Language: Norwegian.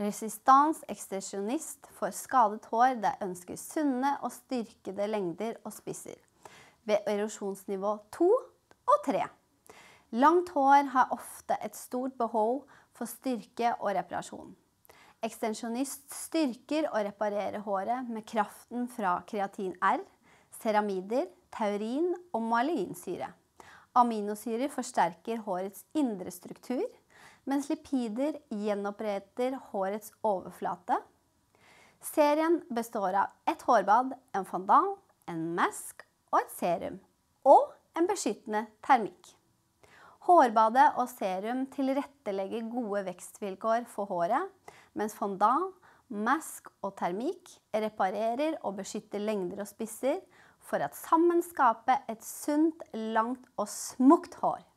Resistans ekstresjonist for skadet hår der ønsker sunne og styrkede lengder og spisser. Ved erosjonsnivå 2 og 3. Langt hår har ofte et stort behov for styrke og reparasjon. Ekstensjonist styrker og reparerer håret med kraften fra kreatin R, ceramider, taurin og malinsyre. Aminosyrer forsterker hårets indre struktur, mens lipider gjenoppretter hårets overflate. Serien består av et hårbad, en fandal, en mask og et serum. Og en beskyttende termikk. Hårbadet og serum tilrettelegger gode vekstvilkår for håret, mens fondant, mask og termikk reparerer og beskytter lengder og spisser for at sammen skape et sunt, langt og smukt hår.